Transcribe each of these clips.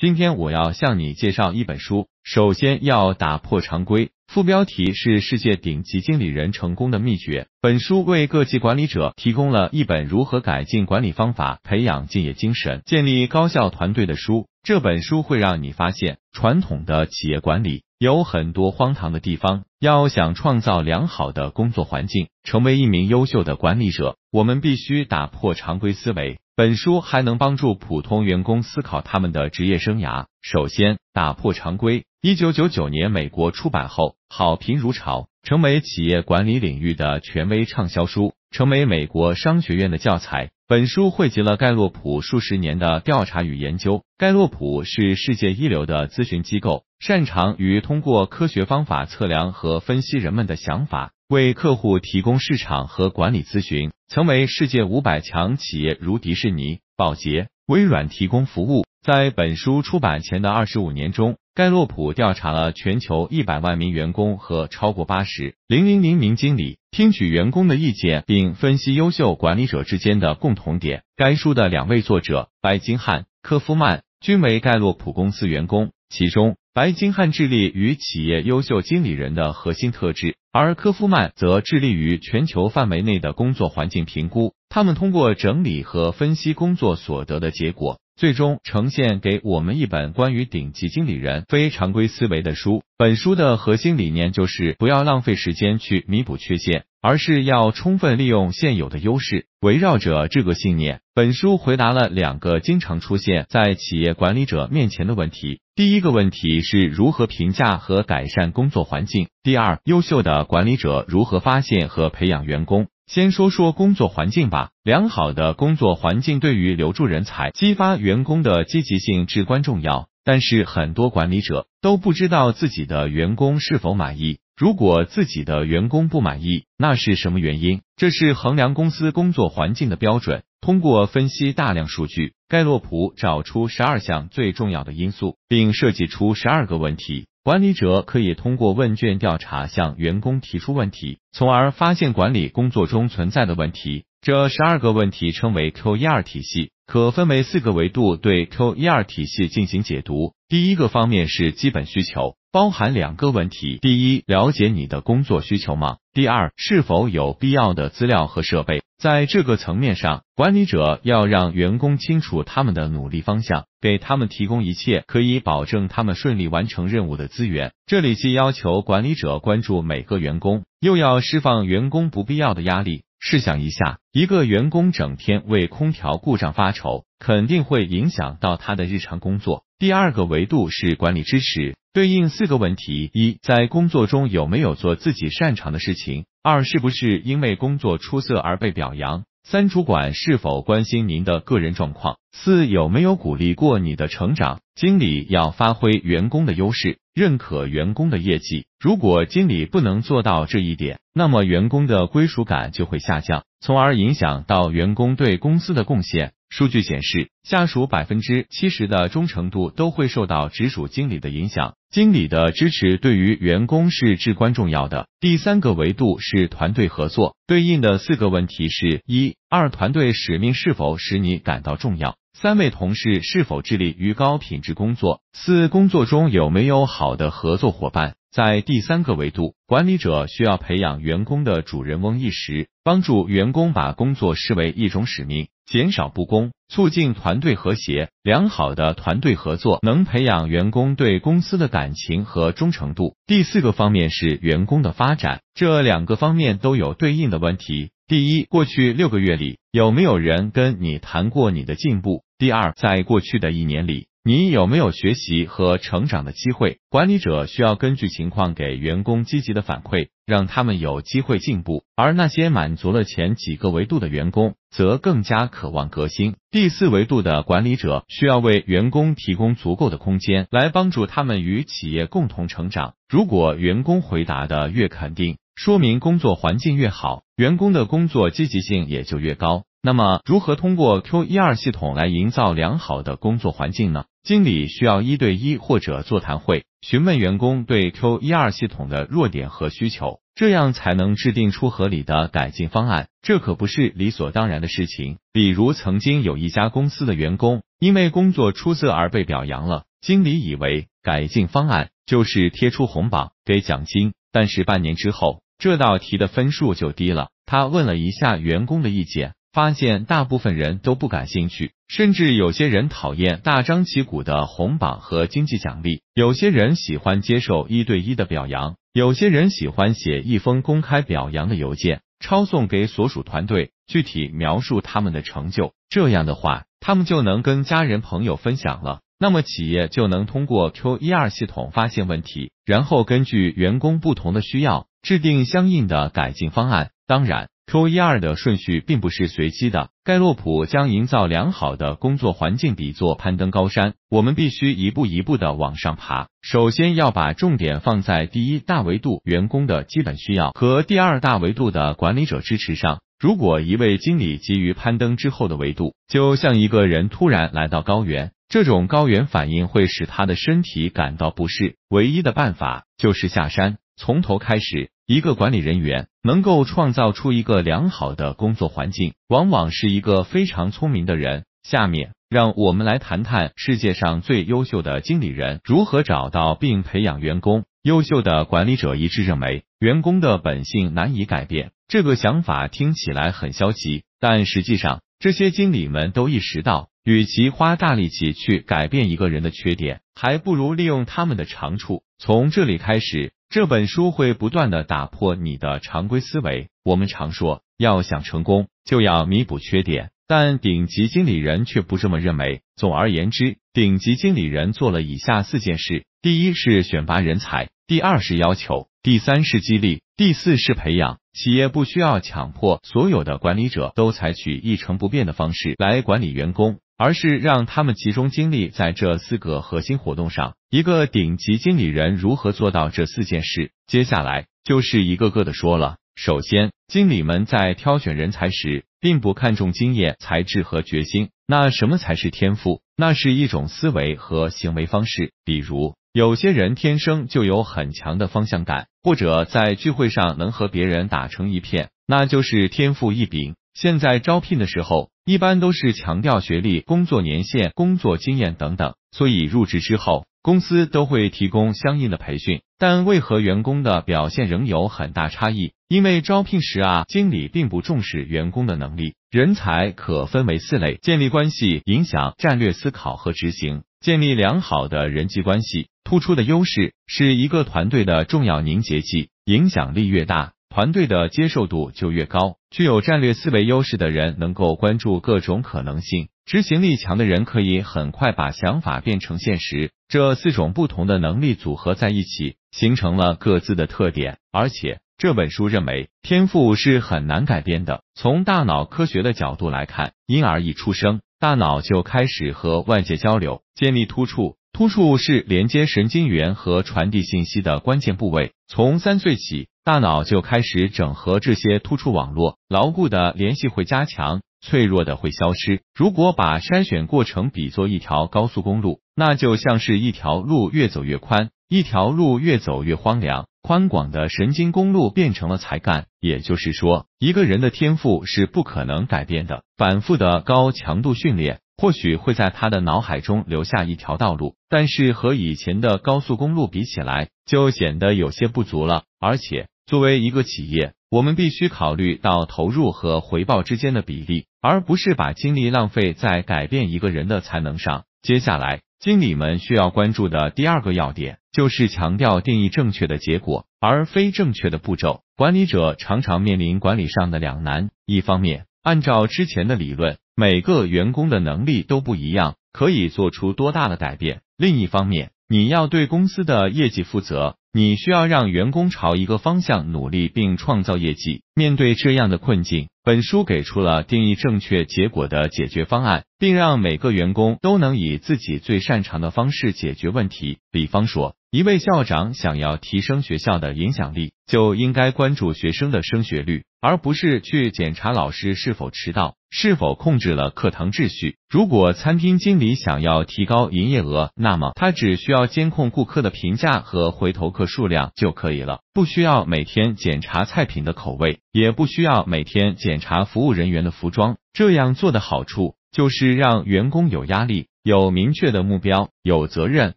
今天我要向你介绍一本书，首先要打破常规。副标题是“世界顶级经理人成功的秘诀”。本书为各级管理者提供了一本如何改进管理方法、培养敬业精神、建立高效团队的书。这本书会让你发现，传统的企业管理有很多荒唐的地方。要想创造良好的工作环境，成为一名优秀的管理者，我们必须打破常规思维。本书还能帮助普通员工思考他们的职业生涯。首先，打破常规。一九九九年，美国出版后好评如潮，成为企业管理领域的权威畅销书，成为美国商学院的教材。本书汇集了盖洛普数十年的调查与研究。盖洛普是世界一流的咨询机构，擅长于通过科学方法测量和分析人们的想法，为客户提供市场和管理咨询，曾为世界五百强企业如迪士尼、宝洁、微软提供服务。在本书出版前的二十五年中，盖洛普调查了全球一百万名员工和超过八十零零零名经理，听取员工的意见，并分析优秀管理者之间的共同点。该书的两位作者白金汉科夫曼均为盖洛普公司员工，其中白金汉致力于企业优秀经理人的核心特质，而科夫曼则致力于全球范围内的工作环境评估。他们通过整理和分析工作所得的结果。最终呈现给我们一本关于顶级经理人非常规思维的书。本书的核心理念就是不要浪费时间去弥补缺陷，而是要充分利用现有的优势。围绕着这个信念，本书回答了两个经常出现在企业管理者面前的问题：第一个问题是如何评价和改善工作环境；第二，优秀的管理者如何发现和培养员工。先说说工作环境吧。良好的工作环境对于留住人才、激发员工的积极性至关重要。但是很多管理者都不知道自己的员工是否满意。如果自己的员工不满意，那是什么原因？这是衡量公司工作环境的标准。通过分析大量数据，盖洛普找出十二项最重要的因素，并设计出十二个问题。管理者可以通过问卷调查向员工提出问题，从而发现管理工作中存在的问题。这十二个问题称为 Q 一二体系，可分为四个维度对 Q 一二体系进行解读。第一个方面是基本需求，包含两个问题：第一，了解你的工作需求吗？第二，是否有必要的资料和设备？在这个层面上，管理者要让员工清楚他们的努力方向，给他们提供一切可以保证他们顺利完成任务的资源。这里既要求管理者关注每个员工，又要释放员工不必要的压力。试想一下，一个员工整天为空调故障发愁，肯定会影响到他的日常工作。第二个维度是管理支持，对应四个问题：一，在工作中有没有做自己擅长的事情？二，是不是因为工作出色而被表扬？三，主管是否关心您的个人状况？四，有没有鼓励过你的成长？经理要发挥员工的优势。认可员工的业绩，如果经理不能做到这一点，那么员工的归属感就会下降，从而影响到员工对公司的贡献。数据显示，下属百分之七十的忠诚度都会受到直属经理的影响，经理的支持对于员工是至关重要的。第三个维度是团队合作，对应的四个问题是：一、二团队使命是否使你感到重要？三位同事是否致力于高品质工作？四工作中有没有好的合作伙伴？在第三个维度，管理者需要培养员工的主人翁意识，帮助员工把工作视为一种使命，减少不公，促进团队和谐。良好的团队合作能培养员工对公司的感情和忠诚度。第四个方面是员工的发展，这两个方面都有对应的问题。第一，过去六个月里有没有人跟你谈过你的进步？第二，在过去的一年里，你有没有学习和成长的机会？管理者需要根据情况给员工积极的反馈，让他们有机会进步。而那些满足了前几个维度的员工，则更加渴望革新。第四维度的管理者需要为员工提供足够的空间，来帮助他们与企业共同成长。如果员工回答的越肯定，说明工作环境越好，员工的工作积极性也就越高。那么，如何通过 Q 一二系统来营造良好的工作环境呢？经理需要一对一或者座谈会，询问员工对 Q 一二系统的弱点和需求，这样才能制定出合理的改进方案。这可不是理所当然的事情。比如，曾经有一家公司的员工因为工作出色而被表扬了，经理以为改进方案就是贴出红榜给奖金。但是半年之后，这道题的分数就低了。他问了一下员工的意见，发现大部分人都不感兴趣，甚至有些人讨厌大张旗鼓的红榜和经济奖励。有些人喜欢接受一对一的表扬，有些人喜欢写一封公开表扬的邮件，抄送给所属团队，具体描述他们的成就。这样的话，他们就能跟家人朋友分享了。那么企业就能通过 Q 一二系统发现问题，然后根据员工不同的需要制定相应的改进方案。当然，Q 一二的顺序并不是随机的。盖洛普将营造良好的工作环境比作攀登高山，我们必须一步一步的往上爬。首先要把重点放在第一大维度——员工的基本需要和第二大维度的管理者支持上。如果一位经理急于攀登之后的维度，就像一个人突然来到高原。这种高原反应会使他的身体感到不适，唯一的办法就是下山，从头开始。一个管理人员能够创造出一个良好的工作环境，往往是一个非常聪明的人。下面，让我们来谈谈世界上最优秀的经理人如何找到并培养员工。优秀的管理者一致认为，员工的本性难以改变。这个想法听起来很消极，但实际上，这些经理们都意识到。与其花大力气去改变一个人的缺点，还不如利用他们的长处。从这里开始，这本书会不断的打破你的常规思维。我们常说，要想成功就要弥补缺点，但顶级经理人却不这么认为。总而言之，顶级经理人做了以下四件事：第一是选拔人才，第二是要求，第三是激励，第四是培养。企业不需要强迫所有的管理者都采取一成不变的方式来管理员工。而是让他们集中精力在这四个核心活动上。一个顶级经理人如何做到这四件事？接下来就是一个个的说了。首先，经理们在挑选人才时，并不看重经验、才智和决心。那什么才是天赋？那是一种思维和行为方式。比如，有些人天生就有很强的方向感，或者在聚会上能和别人打成一片，那就是天赋异禀。现在招聘的时候，一般都是强调学历、工作年限、工作经验等等，所以入职之后，公司都会提供相应的培训。但为何员工的表现仍有很大差异？因为招聘时啊，经理并不重视员工的能力。人才可分为四类：建立关系、影响、战略思考和执行。建立良好的人际关系，突出的优势是一个团队的重要凝结剂。影响力越大。团队的接受度就越高。具有战略思维优势的人能够关注各种可能性，执行力强的人可以很快把想法变成现实。这四种不同的能力组合在一起，形成了各自的特点。而且这本书认为，天赋是很难改变的。从大脑科学的角度来看，婴儿一出生，大脑就开始和外界交流，建立突触。突触是连接神经元和传递信息的关键部位。从三岁起，大脑就开始整合这些突触网络，牢固的联系会加强，脆弱的会消失。如果把筛选过程比作一条高速公路，那就像是一条路越走越宽，一条路越走越荒凉，宽广的神经公路变成了才干。也就是说，一个人的天赋是不可能改变的。反复的高强度训练。或许会在他的脑海中留下一条道路，但是和以前的高速公路比起来，就显得有些不足了。而且，作为一个企业，我们必须考虑到投入和回报之间的比例，而不是把精力浪费在改变一个人的才能上。接下来，经理们需要关注的第二个要点就是强调定义正确的结果，而非正确的步骤。管理者常常面临管理上的两难：一方面，按照之前的理论。每个员工的能力都不一样，可以做出多大的改变。另一方面，你要对公司的业绩负责，你需要让员工朝一个方向努力并创造业绩。面对这样的困境，本书给出了定义正确结果的解决方案，并让每个员工都能以自己最擅长的方式解决问题。比方说。一位校长想要提升学校的影响力，就应该关注学生的升学率，而不是去检查老师是否迟到、是否控制了课堂秩序。如果餐厅经理想要提高营业额，那么他只需要监控顾客的评价和回头客数量就可以了，不需要每天检查菜品的口味，也不需要每天检查服务人员的服装。这样做的好处就是让员工有压力、有明确的目标、有责任。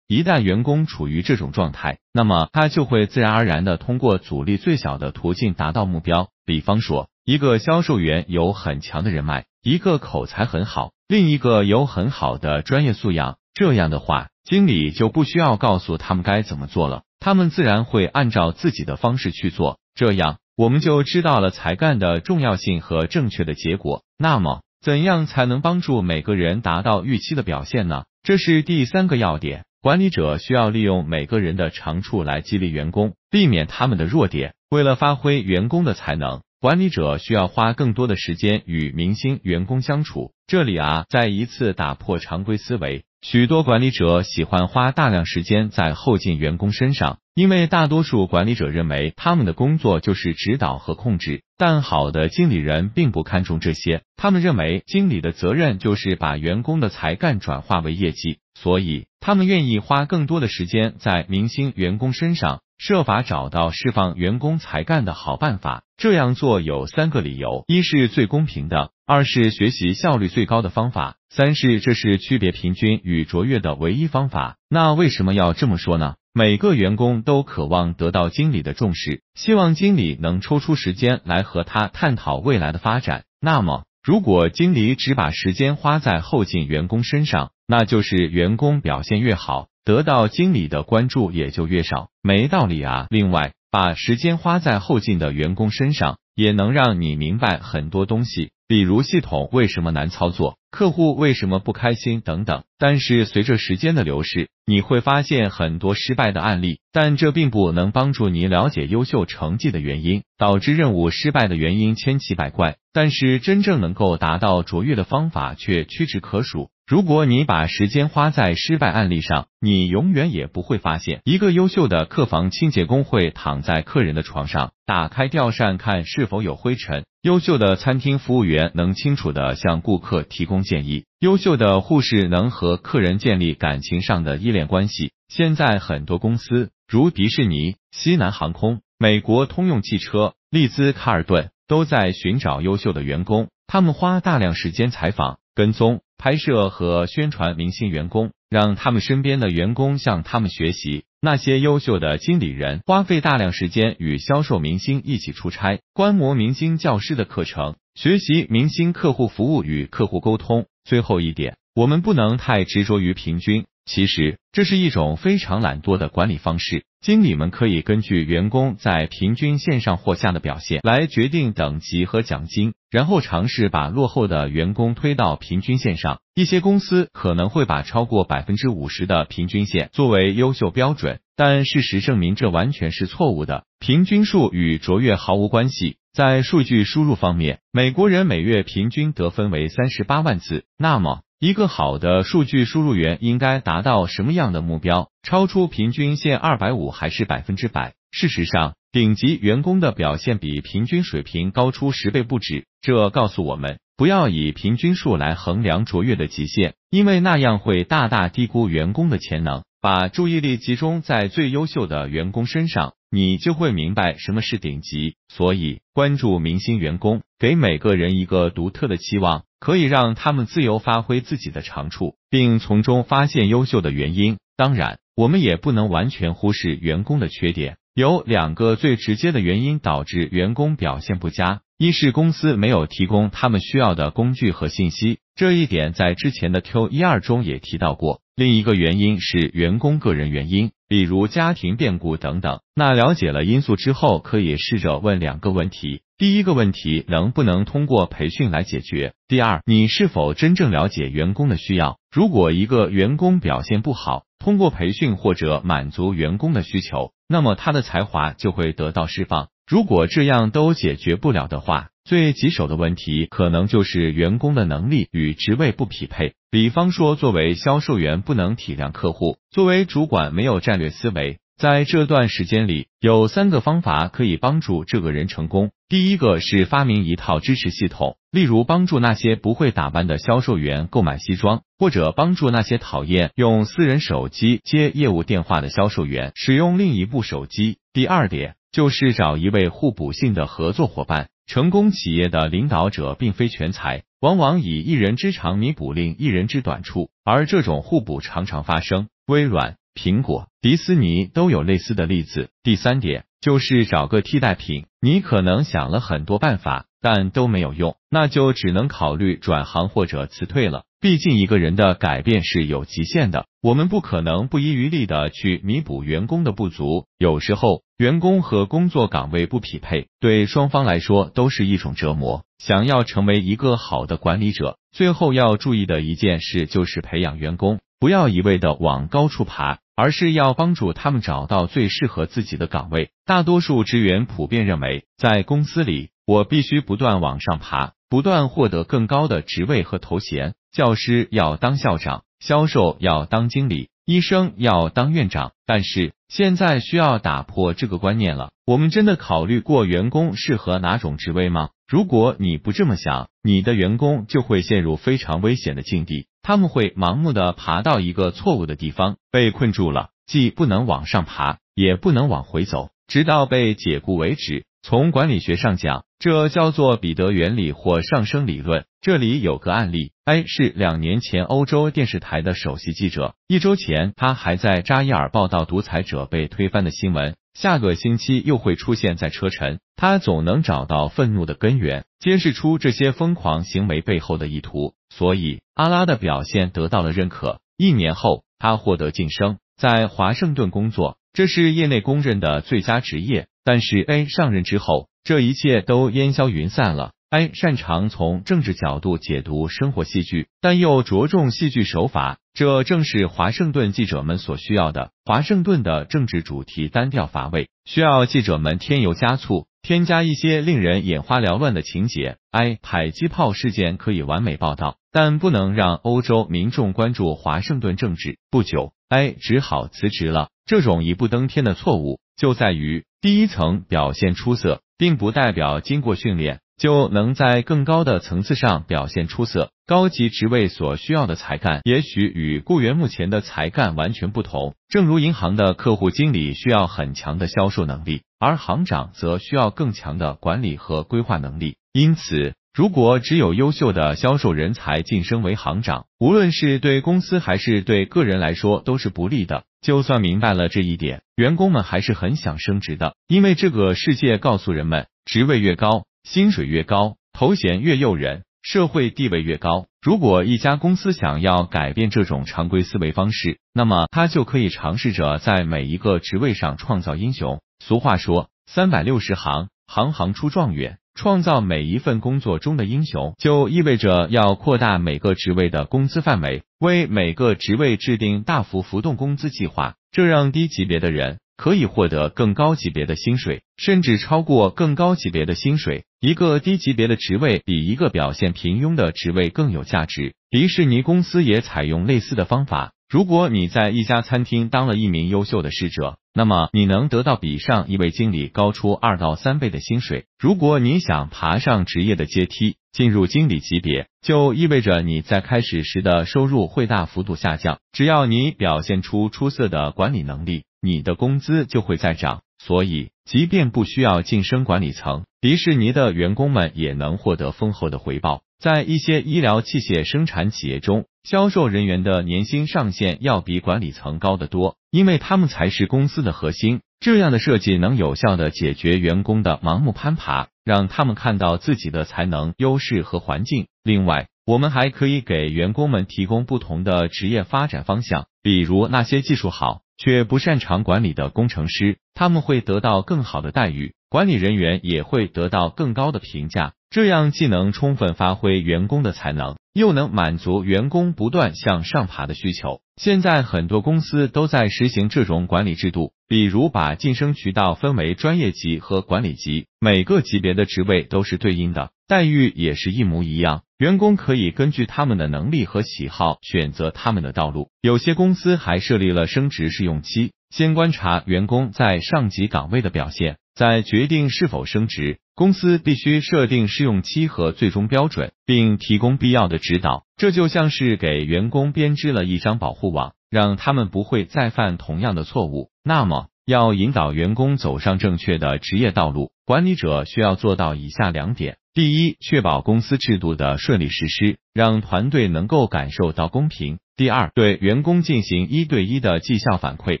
一旦员工处于这种状态，那么他就会自然而然的通过阻力最小的途径达到目标。比方说，一个销售员有很强的人脉，一个口才很好，另一个有很好的专业素养。这样的话，经理就不需要告诉他们该怎么做了，他们自然会按照自己的方式去做。这样，我们就知道了才干的重要性和正确的结果。那么，怎样才能帮助每个人达到预期的表现呢？这是第三个要点。管理者需要利用每个人的长处来激励员工，避免他们的弱点。为了发挥员工的才能，管理者需要花更多的时间与明星员工相处。这里啊，在一次打破常规思维，许多管理者喜欢花大量时间在后进员工身上，因为大多数管理者认为他们的工作就是指导和控制。但好的经理人并不看重这些，他们认为经理的责任就是把员工的才干转化为业绩。所以。他们愿意花更多的时间在明星员工身上，设法找到释放员工才干的好办法。这样做有三个理由：一是最公平的；二是学习效率最高的方法；三是这是区别平均与卓越的唯一方法。那为什么要这么说呢？每个员工都渴望得到经理的重视，希望经理能抽出时间来和他探讨未来的发展。那么。如果经理只把时间花在后进员工身上，那就是员工表现越好，得到经理的关注也就越少，没道理啊！另外，把时间花在后进的员工身上，也能让你明白很多东西，比如系统为什么难操作。客户为什么不开心？等等。但是随着时间的流逝，你会发现很多失败的案例，但这并不能帮助你了解优秀成绩的原因。导致任务失败的原因千奇百怪，但是真正能够达到卓越的方法却屈指可数。如果你把时间花在失败案例上，你永远也不会发现。一个优秀的客房清洁工会躺在客人的床上，打开吊扇看是否有灰尘。优秀的餐厅服务员能清楚地向顾客提供建议。优秀的护士能和客人建立感情上的依恋关系。现在很多公司，如迪士尼、西南航空、美国通用汽车、丽兹卡尔顿，都在寻找优秀的员工。他们花大量时间采访、跟踪。拍摄和宣传明星员工，让他们身边的员工向他们学习。那些优秀的经理人花费大量时间与销售明星一起出差，观摩明星教师的课程，学习明星客户服务与客户沟通。最后一点，我们不能太执着于平均。其实这是一种非常懒惰的管理方式。经理们可以根据员工在平均线上或下的表现来决定等级和奖金，然后尝试把落后的员工推到平均线上。一些公司可能会把超过百分之五十的平均线作为优秀标准，但事实证明这完全是错误的。平均数与卓越毫无关系。在数据输入方面，美国人每月平均得分为三十八万字。那么，一个好的数据输入源应该达到什么样的目标？超出平均线二百五还是百分之百？事实上，顶级员工的表现比平均水平高出十倍不止。这告诉我们，不要以平均数来衡量卓越的极限，因为那样会大大低估员工的潜能。把注意力集中在最优秀的员工身上，你就会明白什么是顶级。所以，关注明星员工，给每个人一个独特的期望。可以让他们自由发挥自己的长处，并从中发现优秀的原因。当然，我们也不能完全忽视员工的缺点。有两个最直接的原因导致员工表现不佳：一是公司没有提供他们需要的工具和信息，这一点在之前的 Q 一二中也提到过。另一个原因是员工个人原因，比如家庭变故等等。那了解了因素之后，可以试着问两个问题：第一个问题，能不能通过培训来解决？第二，你是否真正了解员工的需要？如果一个员工表现不好，通过培训或者满足员工的需求，那么他的才华就会得到释放。如果这样都解决不了的话，最棘手的问题可能就是员工的能力与职位不匹配。比方说，作为销售员不能体谅客户，作为主管没有战略思维。在这段时间里，有三个方法可以帮助这个人成功。第一个是发明一套支持系统，例如帮助那些不会打扮的销售员购买西装，或者帮助那些讨厌用私人手机接业务电话的销售员使用另一部手机。第二点。就是找一位互补性的合作伙伴。成功企业的领导者并非全才，往往以一人之长弥补另一人之短处，而这种互补常常发生。微软、苹果、迪士尼都有类似的例子。第三点就是找个替代品，你可能想了很多办法。但都没有用，那就只能考虑转行或者辞退了。毕竟一个人的改变是有极限的，我们不可能不遗余力的去弥补员工的不足。有时候，员工和工作岗位不匹配，对双方来说都是一种折磨。想要成为一个好的管理者，最后要注意的一件事就是培养员工，不要一味的往高处爬。而是要帮助他们找到最适合自己的岗位。大多数职员普遍认为，在公司里，我必须不断往上爬，不断获得更高的职位和头衔。教师要当校长，销售要当经理，医生要当院长。但是现在需要打破这个观念了。我们真的考虑过员工适合哪种职位吗？如果你不这么想，你的员工就会陷入非常危险的境地。他们会盲目的爬到一个错误的地方，被困住了，既不能往上爬，也不能往回走，直到被解雇为止。从管理学上讲，这叫做彼得原理或上升理论。这里有个案例：A 是两年前欧洲电视台的首席记者，一周前他还在扎伊尔报道独裁者被推翻的新闻，下个星期又会出现在车臣。他总能找到愤怒的根源，揭示出这些疯狂行为背后的意图。所以阿拉的表现得到了认可。一年后，他获得晋升，在华盛顿工作，这是业内公认的最佳职业。但是 A 上任之后，这一切都烟消云散了。A 擅长从政治角度解读生活戏剧，但又着重戏剧手法。这正是华盛顿记者们所需要的。华盛顿的政治主题单调乏味，需要记者们添油加醋，添加一些令人眼花缭乱的情节。哎，海基炮事件可以完美报道，但不能让欧洲民众关注华盛顿政治。不久，哎，只好辞职了。这种一步登天的错误就在于，第一层表现出色，并不代表经过训练。就能在更高的层次上表现出色。高级职位所需要的才干，也许与雇员目前的才干完全不同。正如银行的客户经理需要很强的销售能力，而行长则需要更强的管理和规划能力。因此，如果只有优秀的销售人才晋升为行长，无论是对公司还是对个人来说都是不利的。就算明白了这一点，员工们还是很想升职的，因为这个世界告诉人们，职位越高。薪水越高，头衔越诱人，社会地位越高。如果一家公司想要改变这种常规思维方式，那么他就可以尝试着在每一个职位上创造英雄。俗话说，三百六十行，行行出状元。创造每一份工作中的英雄，就意味着要扩大每个职位的工资范围，为每个职位制定大幅浮动工资计划。这让低级别的人。可以获得更高级别的薪水，甚至超过更高级别的薪水。一个低级别的职位比一个表现平庸的职位更有价值。迪士尼公司也采用类似的方法。如果你在一家餐厅当了一名优秀的侍者，那么你能得到比上一位经理高出二到三倍的薪水。如果你想爬上职业的阶梯，进入经理级别就意味着你在开始时的收入会大幅度下降。只要你表现出出色的管理能力，你的工资就会再涨。所以，即便不需要晋升管理层，迪士尼的员工们也能获得丰厚的回报。在一些医疗器械生产企业中，销售人员的年薪上限要比管理层高得多，因为他们才是公司的核心。这样的设计能有效的解决员工的盲目攀爬，让他们看到自己的才能、优势和环境。另外，我们还可以给员工们提供不同的职业发展方向，比如那些技术好却不擅长管理的工程师，他们会得到更好的待遇，管理人员也会得到更高的评价。这样既能充分发挥员工的才能。又能满足员工不断向上爬的需求。现在很多公司都在实行这种管理制度，比如把晋升渠道分为专业级和管理级，每个级别的职位都是对应的，待遇也是一模一样。员工可以根据他们的能力和喜好选择他们的道路。有些公司还设立了升职试用期，先观察员工在上级岗位的表现。在决定是否升职，公司必须设定试用期和最终标准，并提供必要的指导。这就像是给员工编织了一张保护网，让他们不会再犯同样的错误。那么，要引导员工走上正确的职业道路，管理者需要做到以下两点：第一，确保公司制度的顺利实施，让团队能够感受到公平；第二，对员工进行一对一的绩效反馈，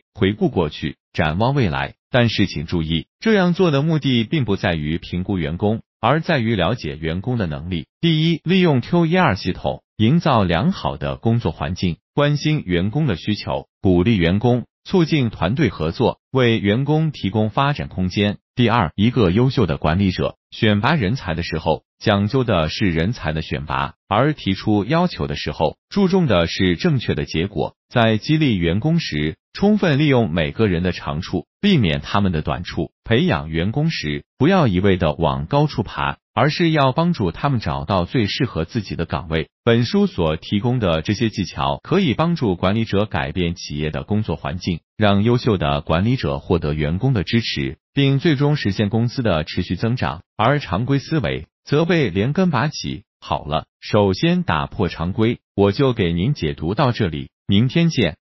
回顾过去。展望未来，但是请注意，这样做的目的并不在于评估员工，而在于了解员工的能力。第一，利用 Q E R 系统，营造良好的工作环境，关心员工的需求，鼓励员工，促进团队合作，为员工提供发展空间。第二，一个优秀的管理者选拔人才的时候。讲究的是人才的选拔，而提出要求的时候，注重的是正确的结果。在激励员工时，充分利用每个人的长处，避免他们的短处；培养员工时，不要一味的往高处爬，而是要帮助他们找到最适合自己的岗位。本书所提供的这些技巧，可以帮助管理者改变企业的工作环境，让优秀的管理者获得员工的支持，并最终实现公司的持续增长。而常规思维。则被连根拔起。好了，首先打破常规，我就给您解读到这里。明天见。